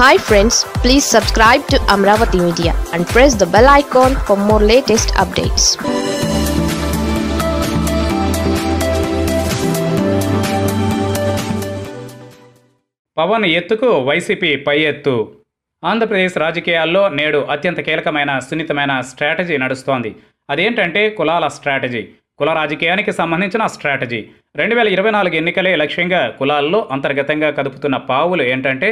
hi friends please subscribe to Amaravati media and press the bell icon for more latest updates Pawan ఎత్తుకు వైసీపీ పై ఎత్తు ఆంధ్రప్రదేశ్ రాజకీయాల్లో నేడు అత్యంత కీలకమైన సున్నితమైన స్ట్రాటజీ నడుస్తోంది అదేంటంటే కులాల స్ట్రాటజీ కుల రాజకీయానికి సంబంధించిన స్ట్రాటజీ రెండు వేల ఇరవై నాలుగు ఎన్నికలే లక్ష్యంగా కులాల్లో అంతర్గతంగా కదుపుతున్న పావులు ఏంటంటే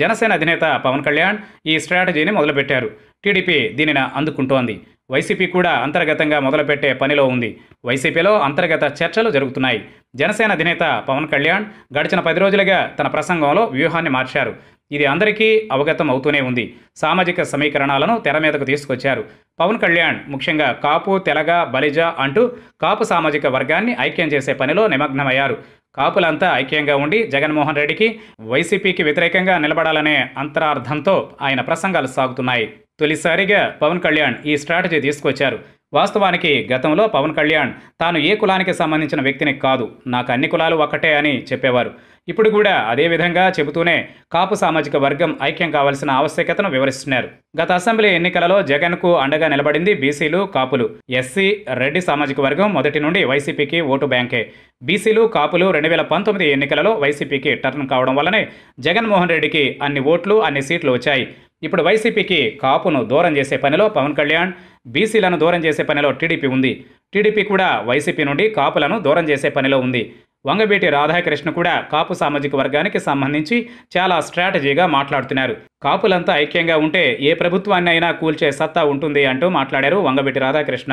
జనసేన అధినేత పవన్ కళ్యాణ్ ఈ స్ట్రాటజీని మొదలుపెట్టారు టీడీపీ దీనిని అందుకుంటోంది వైసీపీ కూడా అంతర్గతంగా మొదలుపెట్టే పనిలో ఉంది వైసీపీలో అంతర్గత చర్చలు జరుగుతున్నాయి జనసేన అధినేత పవన్ కళ్యాణ్ గడిచిన పది రోజులుగా తన ప్రసంగంలో వ్యూహాన్ని మార్చారు ఇది అందరికీ అవగతం అవుతూనే ఉంది సామాజిక సమీకరణాలను తెర మీదకు తీసుకొచ్చారు పవన్ కళ్యాణ్ ముఖ్యంగా కాపు తెలగ బలిజ అంటూ కాపు సామాజిక వర్గాన్ని ఐక్యం చేసే పనిలో నిమగ్నమయ్యారు కాపులంతా ఐక్యంగా ఉండి జగన్మోహన్ రెడ్డికి వైసీపీకి వ్యతిరేకంగా నిలబడాలనే అంతరార్థంతో ఆయన ప్రసంగాలు సాగుతున్నాయి తొలిసారిగా పవన్ కళ్యాణ్ ఈ స్ట్రాటజీ తీసుకొచ్చారు వాస్తవానికి గతంలో పవన్ కళ్యాణ్ తాను ఏ కులానికి సంబంధించిన వ్యక్తిని కాదు నాకు అన్ని కులాలు ఒక్కటే అని చెప్పేవారు ఇప్పుడు కూడా అదే విధంగా చెబుతూనే కాపు సామాజిక వర్గం ఐక్యం కావాల్సిన ఆవశ్యకతను వివరిస్తున్నారు గత అసెంబ్లీ ఎన్నికలలో జగన్కు అండగా నిలబడింది బీసీలు కాపులు ఎస్సీ రెడ్డి సామాజిక వర్గం మొదటి నుండి వైసీపీకి ఓటు బ్యాంకే బీసీలు కాపులు రెండు వేల పంతొమ్మిది ఎన్నికలలో వైసీపీకి టర్న్ కావడం వల్లనే జగన్మోహన్ రెడ్డికి అన్ని ఓట్లు అన్ని సీట్లు వచ్చాయి ఇప్పుడు వైసీపీకి కాపును దూరం చేసే పనిలో పవన్ కళ్యాణ్ బీసీలను దూరం చేసే పనిలో టీడీపీ ఉంది టీడీపీ కూడా వైసీపీ నుండి కాపులను దూరం చేసే పనిలో ఉంది వంగబేటి రాధాకృష్ణ కూడా కాపు సామాజిక వర్గానికి సంబంధించి చాలా స్ట్రాటజీగా మాట్లాడుతున్నారు కాపులంతా ఐక్యంగా ఉంటే ఏ ప్రభుత్వాన్ని అయినా కూల్చే సత్తా ఉంటుంది అంటూ మాట్లాడారు వంగబేటి రాధాకృష్ణ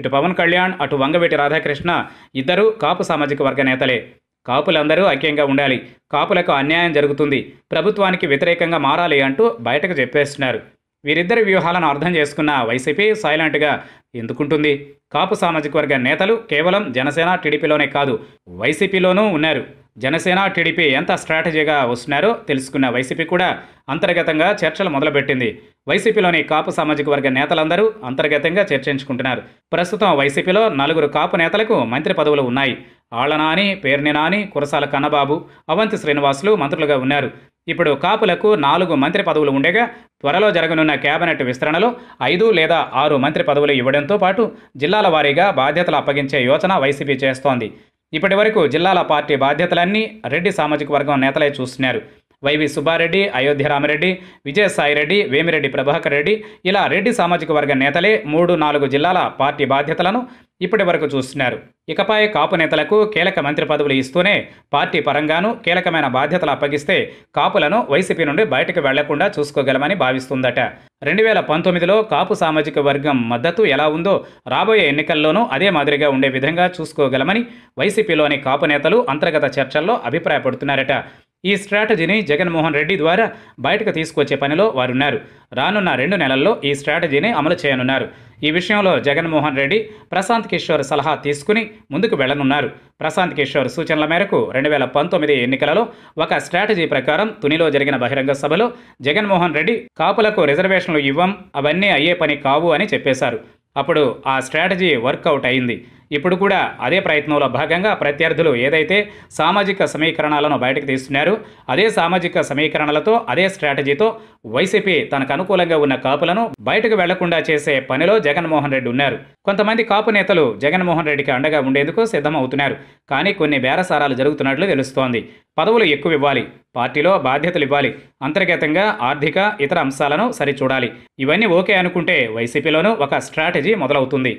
ఇటు పవన్ కళ్యాణ్ అటు వంగబేటి రాధాకృష్ణ ఇద్దరు కాపు సామాజిక వర్గ నేతలే కాపులందరూ ఐక్యంగా ఉండాలి కాపులకు అన్యాయం జరుగుతుంది ప్రభుత్వానికి వ్యతిరేకంగా మారాలి అంటూ బయటకు చెప్పేస్తున్నారు వీరిద్దరి వ్యూహాలను అర్థం చేసుకున్న వైసీపీ సైలెంట్గా ఎందుకుంటుంది కాపు సామాజిక వర్గ నేతలు కేవలం జనసేన టీడీపీలోనే కాదు వైసీపీలోనూ ఉన్నారు జనసేన టీడీపీ ఎంత స్ట్రాటజీగా వస్తున్నారో తెలుసుకున్న వైసీపీ కూడా అంతర్గతంగా చర్చలు మొదలుపెట్టింది వైసీపీలోని కాపు సామాజిక వర్గ నేతలందరూ అంతర్గతంగా చర్చించుకుంటున్నారు ప్రస్తుతం వైసీపీలో నలుగురు కాపు నేతలకు మంత్రి పదవులు ఉన్నాయి ఆళ్లనాని పేర్నినాని కురసాల కన్నబాబు అవంతి శ్రీనివాసులు మంత్రులుగా ఉన్నారు ఇప్పుడు కాపులకు నాలుగు మంత్రి పదవులు ఉండగా త్వరలో జరగనున్న కేబినెట్ విస్తరణలో ఐదు లేదా ఆరు మంత్రి పదవులు ఇవ్వడంతో పాటు జిల్లాల వారీగా బాధ్యతలు అప్పగించే యోచన వైసీపీ చేస్తోంది ఇప్పటి వరకు జిల్లాల పార్టీ బాధ్యతలన్నీ రెడ్డి సామాజిక వర్గం నేతలే చూస్తున్నారు వైవి సుబ్బారెడ్డి అయోధ్య విజయసాయి విజయసాయిరెడ్డి వేమిరెడ్డి ప్రభాకర్ రెడ్డి ఇలా రెడ్డి సామాజిక వర్గ నేతలే మూడు నాలుగు జిల్లాల పార్టీ బాధ్యతలను ఇప్పటి వరకు చూస్తున్నారు ఇకపై కాపు నేతలకు కీలక మంత్రి పదవులు ఇస్తూనే పార్టీ పరంగానూ కీలకమైన బాధ్యతలు అప్పగిస్తే కాపులను వైసీపీ నుండి బయటకు వెళ్లకుండా చూసుకోగలమని భావిస్తుందట రెండు వేల పంతొమ్మిదిలో కాపు సామాజిక వర్గం మద్దతు ఎలా ఉందో రాబోయే ఎన్నికల్లోనూ అదే మాదిరిగా ఉండే విధంగా చూసుకోగలమని వైసీపీలోని కాపు నేతలు అంతర్గత చర్చల్లో అభిప్రాయపడుతున్నారట ఈ స్ట్రాటజీని జగన్మోహన్ రెడ్డి ద్వారా బయటకు తీసుకొచ్చే పనిలో వారున్నారు రానున్న రెండు నెలల్లో ఈ స్ట్రాటజీని అమలు చేయనున్నారు ఈ విషయంలో జగన్మోహన్ రెడ్డి ప్రశాంత్ కిషోర్ సలహా తీసుకుని ముందుకు వెళ్లనున్నారు ప్రశాంత్ కిషోర్ సూచనల మేరకు రెండు వేల పంతొమ్మిది ఎన్నికలలో ఒక స్ట్రాటజీ ప్రకారం తునిలో జరిగిన బహిరంగ సభలో జగన్మోహన్ రెడ్డి కాపులకు రిజర్వేషన్లు ఇవ్వం అవన్నీ అయ్యే పని కావు అని చెప్పేశారు అప్పుడు ఆ స్ట్రాటజీ వర్కౌట్ అయింది ఇప్పుడు కూడా అదే ప్రయత్నంలో భాగంగా ప్రత్యర్థులు ఏదైతే సామాజిక సమీకరణాలను బయటకు తీస్తున్నారు అదే సామాజిక సమీకరణలతో అదే స్ట్రాటజీతో వైసీపీ తనకు అనుకూలంగా ఉన్న కాపులను బయటకు వెళ్లకుండా చేసే పనిలో జగన్మోహన్ రెడ్డి ఉన్నారు కొంతమంది కాపు నేతలు జగన్మోహన్ రెడ్డికి అండగా ఉండేందుకు సిద్ధమవుతున్నారు కానీ కొన్ని బేరసారాలు జరుగుతున్నట్లు తెలుస్తోంది పదవులు ఎక్కువ ఇవ్వాలి పార్టీలో బాధ్యతలు ఇవ్వాలి అంతర్గతంగా ఆర్థిక ఇతర అంశాలను సరిచూడాలి ఇవన్నీ ఓకే అనుకుంటే వైసీపీలోనూ ఒక స్ట్రాటజీ మొదలవుతుంది